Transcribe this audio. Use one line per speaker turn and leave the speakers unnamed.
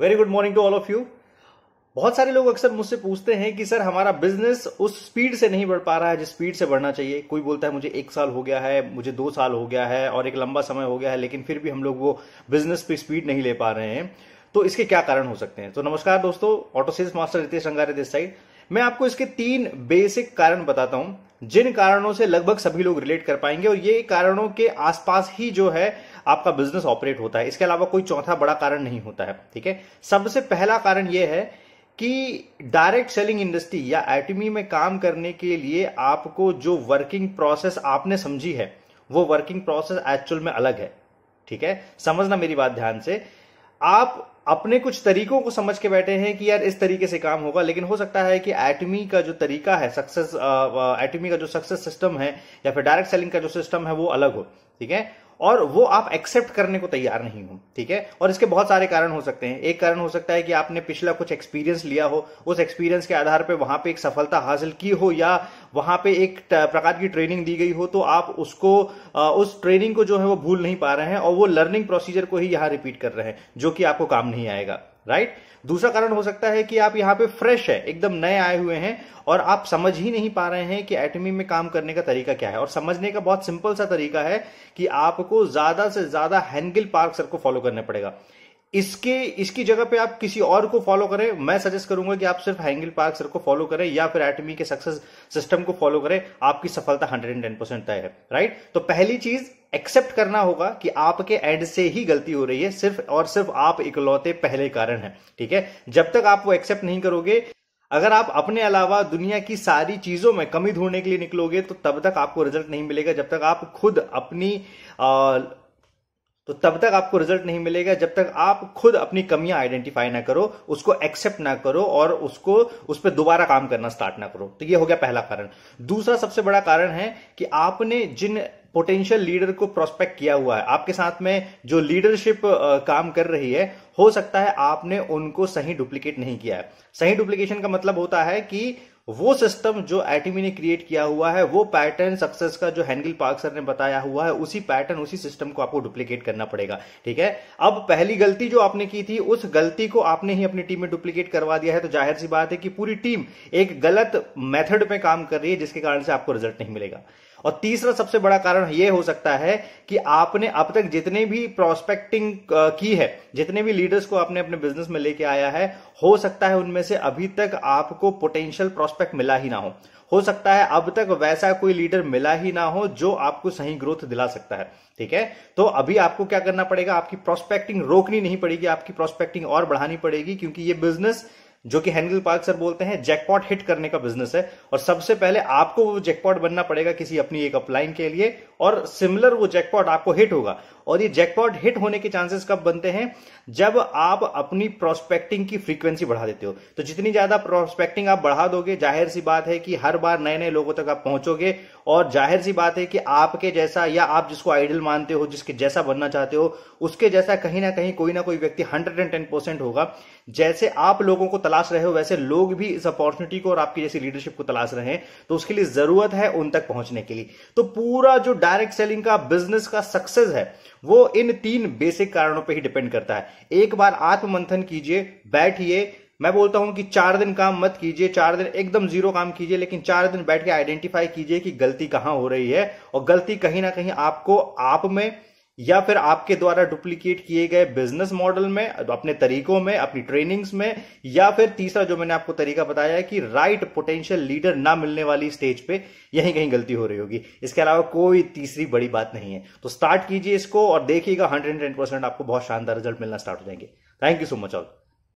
very good morning to all of you बहुत सारे लोग अक्सर मुझसे पूछते हैं कि सर हमारा बिजनेस उस स्पीड से नहीं बढ़ पा रहा है जिस स्पीड से बढ़ना चाहिए कोई बोलता है मुझे एक साल हो गया है मुझे दो साल हो गया है और एक लंबा समय हो गया है लेकिन फिर भी हम लोग वो बिजनेस पे स्पीड नहीं ले पा रहे हैं तो इसके क्या कारण हो सकते हैं तो नमस्कार दोस्तों ऑटो सेल्स मास्टर रितेश अंगारे दिस साइड मैं आपको इसके तीन बेसिक कारण बताता हूं जिन कारणों से लगभग सभी लोग रिलेट कर पाएंगे और ये कारणों के आसपास ही जो है आपका बिजनेस ऑपरेट होता है इसके अलावा कोई चौथा बड़ा कारण नहीं होता है ठीक है सबसे पहला कारण यह है कि डायरेक्ट सेलिंग इंडस्ट्री या एटमी e में काम करने के लिए आपको जो वर्किंग प्रोसेस आपने समझी है वो वर्किंग प्रोसेस एक्चुअल में अलग है ठीक है समझना मेरी बात ध्यान से आप अपने कुछ तरीकों को समझ के बैठे हैं कि यार इस तरीके से काम होगा लेकिन हो सकता है कि एटमी e का जो तरीका है सक्सेस एटमी e का जो सक्सेस सिस्टम है या फिर डायरेक्ट सेलिंग का जो सिस्टम है वो अलग हो ठीक है और वो आप एक्सेप्ट करने को तैयार नहीं हो ठीक है और इसके बहुत सारे कारण हो सकते हैं एक कारण हो सकता है कि आपने पिछला कुछ एक्सपीरियंस लिया हो उस एक्सपीरियंस के आधार पे वहां पे एक सफलता हासिल की हो या वहां पे एक प्रकार की ट्रेनिंग दी गई हो तो आप उसको उस ट्रेनिंग को जो है वो भूल नहीं पा रहे हैं और वो लर्निंग प्रोसीजर को ही यहां रिपीट कर रहे हैं जो कि आपको काम नहीं आएगा राइट दूसरा कारण हो सकता है कि आप यहाँ पे फ्रेश है एकदम नए आए हुए हैं और आप समझ ही नहीं पा रहे हैं कि एटमी में काम करने का तरीका क्या है और समझने का बहुत सिंपल सा तरीका है कि आपको ज्यादा से ज्यादा हैंगिल पार्क सर को फॉलो करना पड़ेगा इसके इसकी जगह पे आप किसी और को फॉलो करें मैं सजेस्ट करूंगा कि आप सिर्फ हैंगल पार्क सर को फॉलो करें या फिर एटमी के सक्सेस सिस्टम को फॉलो करें आपकी सफलता हंड्रेड एंड टेन परसेंट तय है राइट तो पहली चीज एक्सेप्ट करना होगा कि आपके एंड से ही गलती हो रही है सिर्फ और सिर्फ आप इकलौते पहले कारण है ठीक है जब तक आप वो एक्सेप्ट नहीं करोगे अगर आप अपने अलावा दुनिया की सारी चीजों में कमी ढूंढने के लिए निकलोगे तो तब तक आपको रिजल्ट नहीं मिलेगा जब तक आप खुद अपनी आ, तो तब तक आपको रिजल्ट नहीं मिलेगा जब तक आप खुद अपनी कमियां आइडेंटिफाई ना करो उसको एक्सेप्ट ना करो और उसको उस पर दोबारा काम करना स्टार्ट ना करो तो ये हो गया पहला कारण दूसरा सबसे बड़ा कारण है कि आपने जिन पोटेंशियल लीडर को प्रोस्पेक्ट किया हुआ है आपके साथ में जो लीडरशिप काम कर रही है हो सकता है आपने उनको सही डुप्लीकेट नहीं किया है सही डुप्लीकेशन का मतलब होता है कि वो सिस्टम जो एटीमी ने क्रिएट किया हुआ है वो पैटर्न सक्सेस का जो हैंगल पार्क सर ने बताया हुआ है उसी पैटर्न उसी सिस्टम को आपको डुप्लीकेट करना पड़ेगा ठीक है अब पहली गलती जो आपने की थी उस गलती को आपने ही अपनी टीम में डुप्लीकेट करवा दिया है तो जाहिर सी बात है कि पूरी टीम एक गलत मेथड में काम कर रही है जिसके कारण से आपको रिजल्ट नहीं मिलेगा और तीसरा सबसे बड़ा कारण यह हो सकता है कि आपने अब तक जितने भी प्रोस्पेक्टिंग की है जितने भी लीडर्स को आपने अपने बिजनेस में लेके आया है हो सकता है उनमें से अभी तक आपको पोटेंशियल प्रोस्पेक्ट मिला ही ना हो हो सकता है अब तक वैसा कोई लीडर मिला ही ना हो जो आपको सही ग्रोथ दिला सकता है ठीक है तो अभी आपको क्या करना पड़ेगा आपकी प्रोस्पेक्टिंग रोकनी नहीं पड़ेगी आपकी प्रोस्पेक्टिंग और बढ़ानी पड़ेगी क्योंकि ये बिजनेस जो कि हैंडल पार्क सर बोलते हैं जैकपॉट हिट करने का बिजनेस है और सबसे पहले आपको वो जैकपॉट बनना पड़ेगा किसी अपनी एक अपलाइन के लिए और सिमिलर वो जैकपॉट आपको हिट होगा और ये जैकपॉट हिट होने के चांसेस कब बनते हैं जब आप अपनी प्रोस्पेक्टिंग की फ्रीक्वेंसी बढ़ा देते हो तो जितनी ज्यादा प्रोस्पेक्टिंग आप बढ़ा दोगे जाहिर सी बात है कि हर बार नए नए लोगों तक आप पहुंचोगे और जाहिर सी बात है कि आपके जैसा या आप जिसको आइडल मानते हो जिसके जैसा बनना चाहते हो उसके जैसा कहीं ना कहीं कोई ना कोई व्यक्ति हंड्रेड होगा जैसे आप लोगों को तलाश तलाश रहे हो वैसे लोग भी इस अपॉर्चुनिटी को और आपकी जैसी लीडरशिप को तलाश रहे हैं तो उसके लिए जरूरत है उन तक पहुंचने के लिए तो पूरा जो डायरेक्ट सेलिंग का बिजनेस का सक्सेस है वो इन तीन बेसिक कारणों पर ही डिपेंड करता है एक बार आत्ममंथन कीजिए बैठिए मैं बोलता हूं कि चार दिन काम मत कीजिए चार दिन एकदम जीरो काम कीजिए लेकिन चार दिन बैठ के आइडेंटिफाई कीजिए कि गलती कहां हो रही है और गलती कहीं ना कहीं आपको आप में या फिर आपके द्वारा डुप्लीकेट किए गए बिजनेस मॉडल में अपने तरीकों में अपनी ट्रेनिंग्स में या फिर तीसरा जो मैंने आपको तरीका बताया है कि राइट पोटेंशियल लीडर ना मिलने वाली स्टेज पे यहीं कहीं गलती हो रही होगी इसके अलावा कोई तीसरी बड़ी बात नहीं है तो स्टार्ट कीजिए इसको और देखिएगा हंड्रेड परसेंट आपको बहुत शानदार रिजल्ट मिलना स्टार्ट हो जाएंगे thank you so much all